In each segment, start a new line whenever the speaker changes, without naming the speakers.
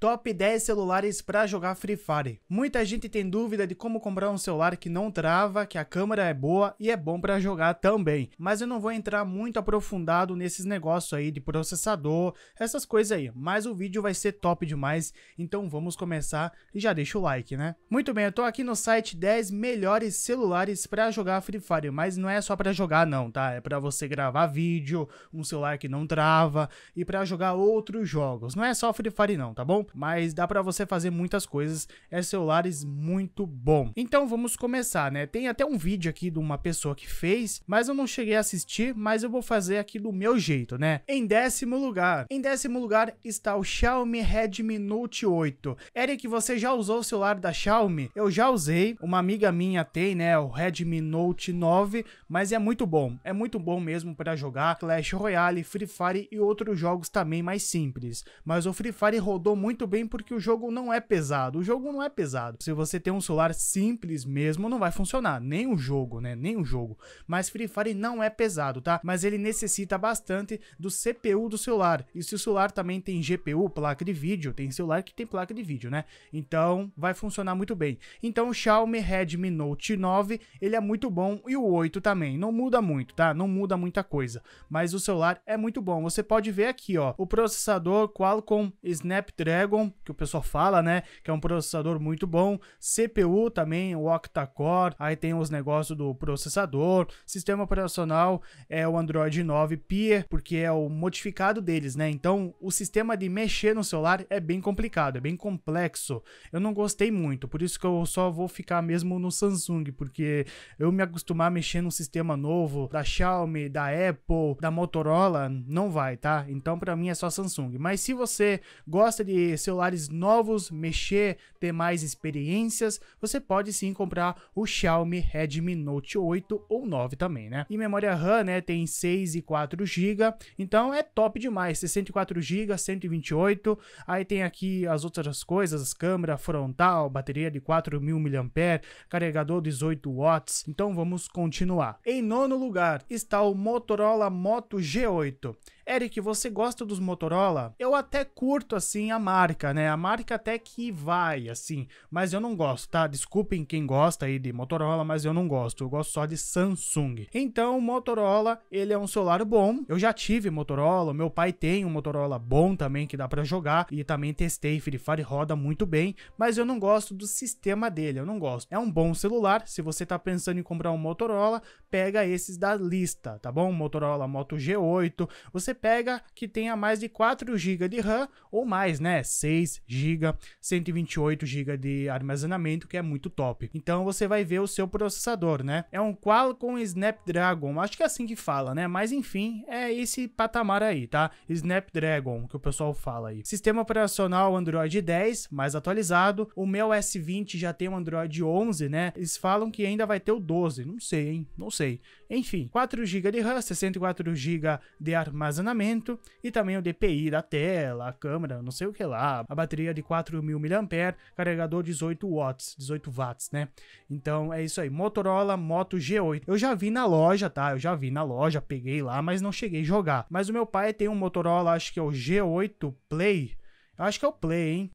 Top 10 celulares para jogar Free Fire. Muita gente tem dúvida de como comprar um celular que não trava, que a câmera é boa e é bom para jogar também. Mas eu não vou entrar muito aprofundado nesses negócios aí de processador, essas coisas aí. Mas o vídeo vai ser top demais, então vamos começar e já deixa o like, né? Muito bem, eu tô aqui no site 10 melhores celulares para jogar Free Fire, mas não é só para jogar não, tá? É para você gravar vídeo, um celular que não trava e para jogar outros jogos. Não é só Free Fire não, tá bom? mas dá para você fazer muitas coisas. É celulares muito bom. Então vamos começar, né? Tem até um vídeo aqui de uma pessoa que fez, mas eu não cheguei a assistir, mas eu vou fazer aqui do meu jeito, né? Em décimo lugar, em décimo lugar está o Xiaomi Redmi Note 8. Eric, você já usou o celular da Xiaomi? Eu já usei, uma amiga minha tem, né, o Redmi Note 9, mas é muito bom. É muito bom mesmo para jogar Clash Royale, Free Fire e outros jogos também mais simples. Mas o Free Fire rodou muito muito bem porque o jogo não é pesado. O jogo não é pesado. Se você tem um celular simples mesmo, não vai funcionar. Nem o jogo, né? Nem o jogo. Mas Free Fire não é pesado, tá? Mas ele necessita bastante do CPU do celular. E se o celular também tem GPU, placa de vídeo, tem celular que tem placa de vídeo, né? Então vai funcionar muito bem. Então o Xiaomi Redmi Note 9, ele é muito bom e o 8 também. Não muda muito, tá? Não muda muita coisa. Mas o celular é muito bom. Você pode ver aqui, ó, o processador Qualcomm Snapdragon Snapdragon, que o pessoal fala, né? Que é um processador muito bom. CPU também, o octa-core. Aí tem os negócios do processador. Sistema operacional é o Android 9 Pie, porque é o modificado deles, né? Então, o sistema de mexer no celular é bem complicado, é bem complexo. Eu não gostei muito, por isso que eu só vou ficar mesmo no Samsung, porque eu me acostumar a mexer num sistema novo da Xiaomi, da Apple, da Motorola, não vai, tá? Então, para mim é só Samsung. Mas se você gosta de celulares novos, mexer, ter mais experiências, você pode sim comprar o Xiaomi Redmi Note 8 ou 9 também, né? E memória RAM, né, tem 6 e 4 GB, então é top demais, 64 GB, 128, aí tem aqui as outras coisas, câmera frontal, bateria de 4000 mAh, carregador 18 watts, então vamos continuar. Em nono lugar está o Motorola Moto G8. Eric, você gosta dos Motorola? Eu até curto, assim, a marca, né? A marca até que vai, assim, mas eu não gosto, tá? Desculpem quem gosta aí de Motorola, mas eu não gosto. Eu gosto só de Samsung. Então, o Motorola, ele é um celular bom. Eu já tive Motorola, meu pai tem um Motorola bom também que dá para jogar e também testei Free Fire roda muito bem, mas eu não gosto do sistema dele, eu não gosto. É um bom celular, se você tá pensando em comprar um Motorola, pega esses da lista, tá bom? Motorola Moto G8, você pega que tenha mais de 4 GB de RAM ou mais, né? 6 GB, 128 GB de armazenamento, que é muito top. Então você vai ver o seu processador, né? É um Qualcomm Snapdragon, acho que é assim que fala, né? Mas enfim, é esse patamar aí, tá? Snapdragon, que o pessoal fala aí. Sistema operacional Android 10, mais atualizado. O meu S20 já tem o Android 11, né? Eles falam que ainda vai ter o 12, não sei, hein? Não sei. Enfim, 4 GB de RAM, 64 GB de armazenamento e também o DPI da tela, a câmera, não sei o que lá, a bateria de 4000 mAh, carregador 18 watts, 18 watts, né? Então é isso aí, Motorola Moto G8. Eu já vi na loja, tá? Eu já vi na loja, peguei lá, mas não cheguei a jogar. Mas o meu pai tem um Motorola, acho que é o G8 Play. Eu acho que é o Play, hein?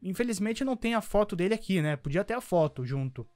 Infelizmente não tem a foto dele aqui, né? Podia ter a foto junto.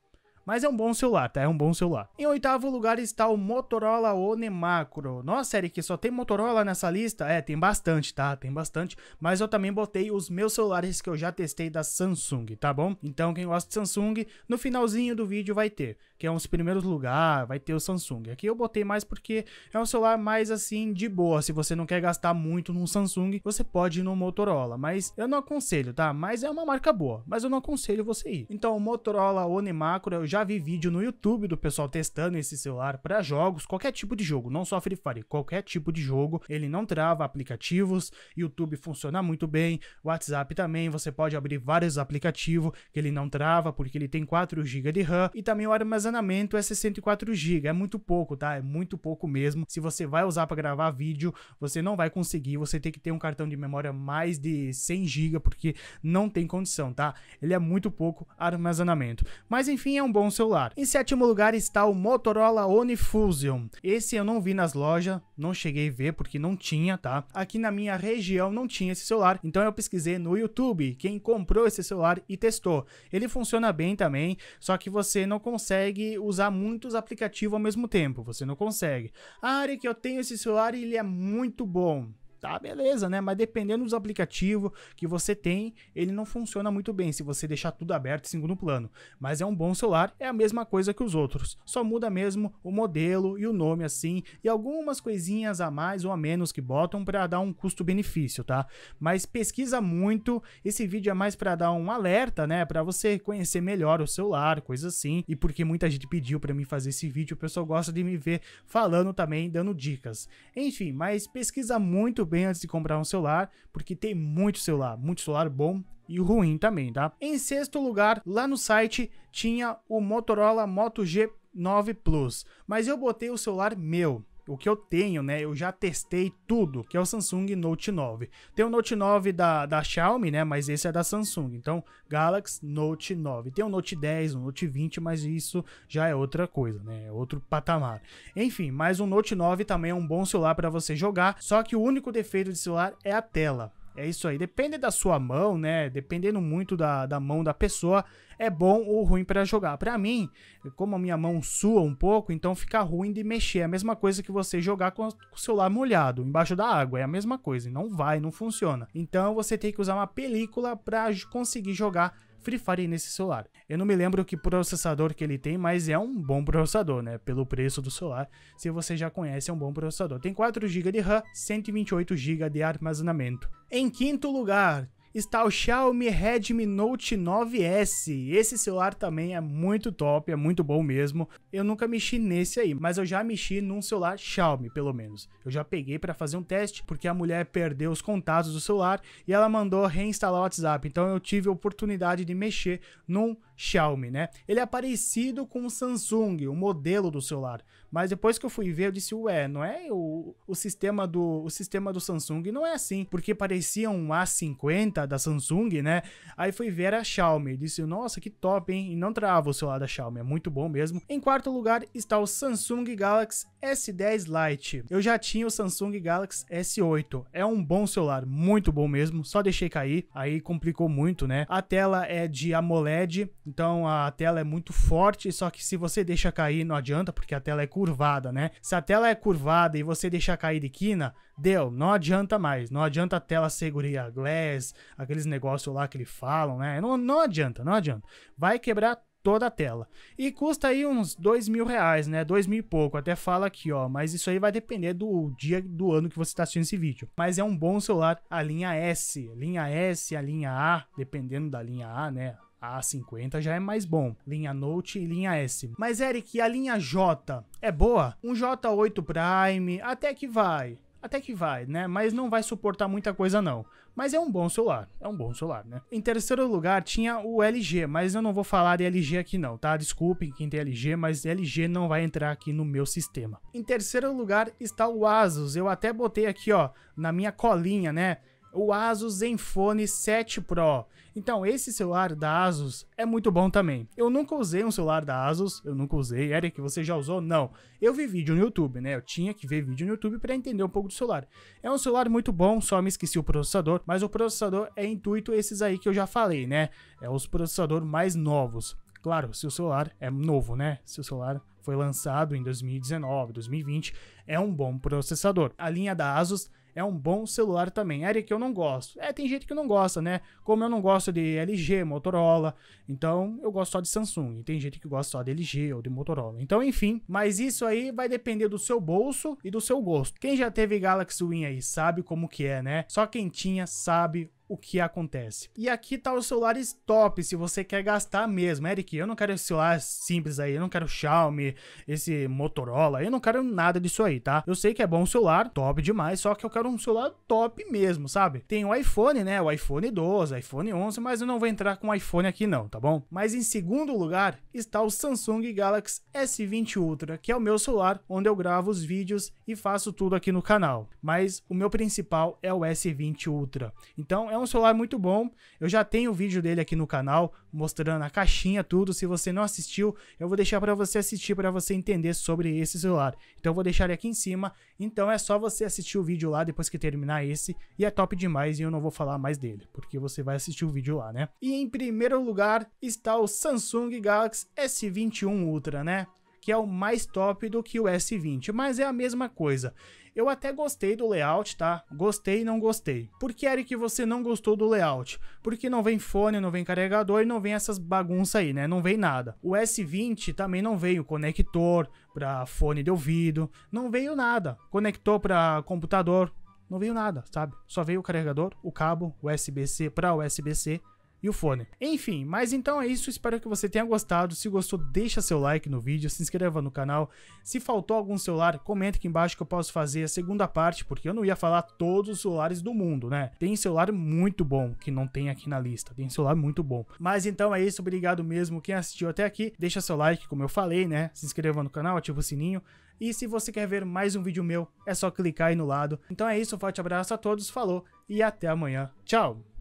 Mas é um bom celular, tá? É um bom celular. Em oitavo lugar está o Motorola One Macro. Nossa, Eric, só tem Motorola nessa lista? É, tem bastante, tá? Tem bastante. Mas eu também botei os meus celulares que eu já testei da Samsung, tá bom? Então, quem gosta de Samsung, no finalzinho do vídeo vai ter. Que é uns primeiros lugares, vai ter o Samsung. Aqui eu botei mais porque é um celular mais assim, de boa. Se você não quer gastar muito num Samsung, você pode ir no Motorola. Mas eu não aconselho, tá? Mas é uma marca boa. Mas eu não aconselho você ir. Então, o Motorola One Macro eu já já vi vídeo no YouTube do pessoal testando esse celular para jogos, qualquer tipo de jogo, não só Free Fire, qualquer tipo de jogo. Ele não trava aplicativos, YouTube funciona muito bem, WhatsApp também, você pode abrir vários aplicativos que ele não trava porque ele tem 4 GB de RAM e também o armazenamento é 64 GB, é muito pouco, tá? É muito pouco mesmo. Se você vai usar para gravar vídeo, você não vai conseguir, você tem que ter um cartão de memória mais de 100 GB porque não tem condição, tá? Ele é muito pouco armazenamento. Mas enfim, é um bom celular. Em sétimo lugar está o Motorola Onifusion. Esse eu não vi nas lojas, não cheguei a ver porque não tinha, tá? Aqui na minha região não tinha esse celular, então eu pesquisei no YouTube quem comprou esse celular e testou. Ele funciona bem também, só que você não consegue usar muitos aplicativos ao mesmo tempo, você não consegue. A área que eu tenho esse celular, ele é muito bom tá beleza, né? Mas dependendo dos aplicativos que você tem, ele não funciona muito bem se você deixar tudo aberto em segundo plano. Mas é um bom celular, é a mesma coisa que os outros, só muda mesmo o modelo e o nome assim, e algumas coisinhas a mais ou a menos que botam para dar um custo-benefício, tá? Mas pesquisa muito, esse vídeo é mais para dar um alerta, né, para você conhecer melhor o celular, coisa assim, e porque muita gente pediu para mim fazer esse vídeo, o pessoal gosta de me ver falando também, dando dicas. Enfim, mas pesquisa muito bem antes de comprar um celular, porque tem muito celular, muito celular bom e ruim também, tá? Em sexto lugar, lá no site tinha o Motorola Moto G9 Plus, mas eu botei o celular meu, o que eu tenho, né? Eu já testei tudo, que é o Samsung Note 9. Tem o Note 9 da, da Xiaomi, né? Mas esse é da Samsung. Então, Galaxy Note 9. Tem o Note 10, o Note 20, mas isso já é outra coisa, né? É outro patamar. Enfim, mas o Note 9 também é um bom celular para você jogar, só que o único defeito de celular é a tela. É isso aí. Depende da sua mão, né? Dependendo muito da, da mão da pessoa, é bom ou ruim para jogar. Para mim, como a minha mão sua um pouco, então fica ruim de mexer. É a mesma coisa que você jogar com o celular molhado, embaixo da água. É a mesma coisa. Não vai, não funciona. Então você tem que usar uma película para conseguir jogar Free Fire nesse celular. Eu não me lembro que processador que ele tem, mas é um bom processador, né? Pelo preço do celular, se você já conhece, é um bom processador. Tem 4 GB de RAM, 128 GB de armazenamento. Em quinto lugar, está o Xiaomi Redmi Note 9S. Esse celular também é muito top, é muito bom mesmo. Eu nunca mexi nesse aí, mas eu já mexi num celular Xiaomi, pelo menos. Eu já peguei para fazer um teste, porque a mulher perdeu os contatos do celular e ela mandou reinstalar o WhatsApp. Então eu tive a oportunidade de mexer num Xiaomi, né? Ele é parecido com o Samsung, o modelo do celular. Mas depois que eu fui ver, eu disse, ué, não é o, o sistema do o sistema do Samsung não é assim, porque parecia um A50 da Samsung, né? Aí foi ver a Xiaomi, disse, nossa, que top, hein? E não trava o celular da Xiaomi, é muito bom mesmo. Em quarto lugar está o Samsung Galaxy S10 Lite. Eu já tinha o Samsung Galaxy S8, é um bom celular, muito bom mesmo, só deixei cair, aí complicou muito, né? A tela é de AMOLED, então a tela é muito forte, só que se você deixa cair não adianta, porque a tela é curvada, né? Se a tela é curvada e você deixar cair de quina, deu, não adianta mais, não adianta a tela segurar glass, aqueles negócios lá que eles falam, né? Não, não adianta, não adianta. Vai quebrar toda a tela. E custa aí uns dois mil reais, né? Dois mil e pouco, até fala aqui, ó. Mas isso aí vai depender do dia do ano que você está assistindo esse vídeo. Mas é um bom celular, a linha S, linha S, a linha A, dependendo da linha A, né? A 50 já é mais bom, linha Note e linha S. Mas Eric, a linha J é boa? Um J8 Prime até que vai. Até que vai, né? Mas não vai suportar muita coisa não. Mas é um bom celular, é um bom celular, né? Em terceiro lugar tinha o LG, mas eu não vou falar de LG aqui não, tá? Desculpem quem tem LG, mas LG não vai entrar aqui no meu sistema. Em terceiro lugar está o Asus. Eu até botei aqui, ó, na minha colinha, né? O Asus Zenfone 7 Pro. Então, esse celular da Asus é muito bom também. Eu nunca usei um celular da Asus, eu nunca usei. Eric, você já usou? Não. Eu vi vídeo no YouTube, né? Eu tinha que ver vídeo no YouTube para entender um pouco do celular. É um celular muito bom, só me esqueci o processador, mas o processador é intuito esses aí que eu já falei, né? É os processadores mais novos. Claro, se o celular é novo, né? Se o celular foi lançado em 2019, 2020, é um bom processador. A linha da Asus é um bom celular também. Área que eu não gosto. É, tem gente que não gosta, né? Como eu não gosto de LG, Motorola, então eu gosto só de Samsung. E tem gente que gosta só de LG ou de Motorola. Então, enfim, mas isso aí vai depender do seu bolso e do seu gosto. Quem já teve Galaxy Win aí sabe como que é, né? Só quem tinha sabe o que acontece. E aqui tá os celulares top, se você quer gastar mesmo. Eric, eu não quero esse celular simples aí, eu não quero Xiaomi, esse Motorola, eu não quero nada disso aí, tá? Eu sei que é bom celular, top demais, só que eu quero um celular top mesmo, sabe? Tem o iPhone, né? O iPhone 12, iPhone 11, mas eu não vou entrar com iPhone aqui não, tá bom? Mas em segundo lugar está o Samsung Galaxy S20 Ultra, que é o meu celular onde eu gravo os vídeos e faço tudo aqui no canal. Mas o meu principal é o S20 Ultra. Então é é um celular muito bom. Eu já tenho o vídeo dele aqui no canal, mostrando a caixinha, tudo. Se você não assistiu, eu vou deixar para você assistir, para você entender sobre esse celular. Então eu vou deixar ele aqui em cima. Então é só você assistir o vídeo lá depois que terminar esse. E é top demais e eu não vou falar mais dele, porque você vai assistir o vídeo lá, né? E em primeiro lugar está o Samsung Galaxy S21 Ultra, né? que é o mais top do que o S20, mas é a mesma coisa. Eu até gostei do layout, tá? Gostei e não gostei. Por que, Eric, você não gostou do layout? Porque não vem fone, não vem carregador e não vem essas bagunças aí, né? Não vem nada. O S20 também não veio conector para fone de ouvido, não veio nada. Conector para computador, não veio nada, sabe? Só veio o carregador, o cabo, USB-C para USB-C e o fone. Enfim, mas então é isso, espero que você tenha gostado. Se gostou, deixa seu like no vídeo, se inscreva no canal. Se faltou algum celular, comenta aqui embaixo que eu posso fazer a segunda parte, porque eu não ia falar todos os celulares do mundo, né? Tem celular muito bom que não tem aqui na lista, tem celular muito bom. Mas então é isso, obrigado mesmo quem assistiu até aqui. Deixa seu like, como eu falei, né? Se inscreva no canal, ativa o sininho. E se você quer ver mais um vídeo meu, é só clicar aí no lado. Então é isso, um forte abraço a todos, falou e até amanhã. Tchau!